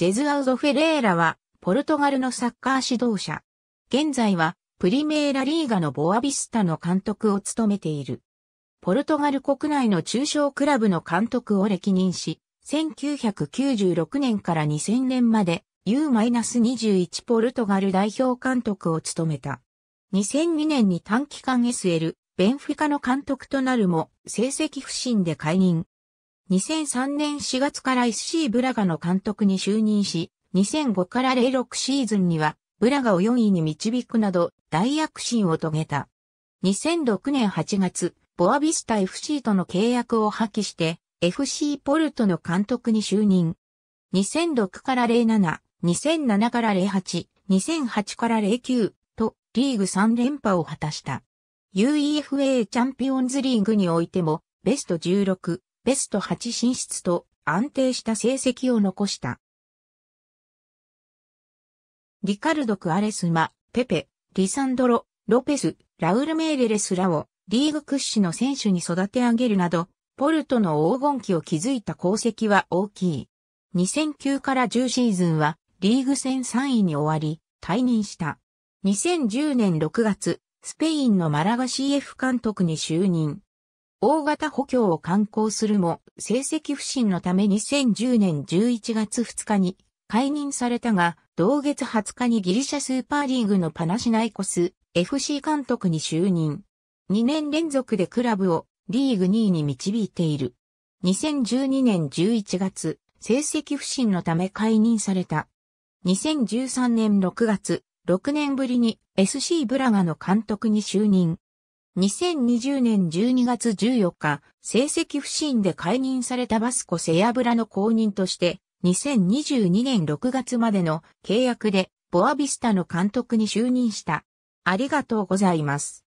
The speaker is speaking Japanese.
ジェズアウド・フェレーラは、ポルトガルのサッカー指導者。現在は、プリメーラリーガのボアビスタの監督を務めている。ポルトガル国内の中小クラブの監督を歴任し、1996年から2000年まで U-21 ポルトガル代表監督を務めた。2002年に短期間 SL、ベンフィカの監督となるも、成績不振で解任。2003年4月から SC ブラガの監督に就任し、2005から06シーズンには、ブラガを4位に導くなど、大躍進を遂げた。2006年8月、ボアビスタ FC との契約を破棄して、FC ポルトの監督に就任。2006から07、2007から08、2008から09とリーグ3連覇を果たした。UEFA チャンピオンズリーグにおいてもベスト16、ベスト8進出と安定した成績を残した。リカルド・クアレスマ、ペペ、リサンドロ、ロペス、ラウル・メーレレスらをリーグ屈指の選手に育て上げるなど、ポルトの黄金期を築いた功績は大きい。2009から10シーズンはリーグ戦3位に終わり、退任した。2010年6月、スペインのマラガ CF 監督に就任。大型補強を刊行するも、成績不振のため2010年11月2日に解任されたが、同月20日にギリシャスーパーリーグのパナシナイコス FC 監督に就任。2年連続でクラブをリーグ2位に導いている。2012年11月、成績不振のため解任された。2013年6月、6年ぶりに SC ブラガの監督に就任。2020年12月14日、成績不振で解任されたバスコ・セヤブラの後任として、2022年6月までの契約で、ボアビスタの監督に就任した。ありがとうございます。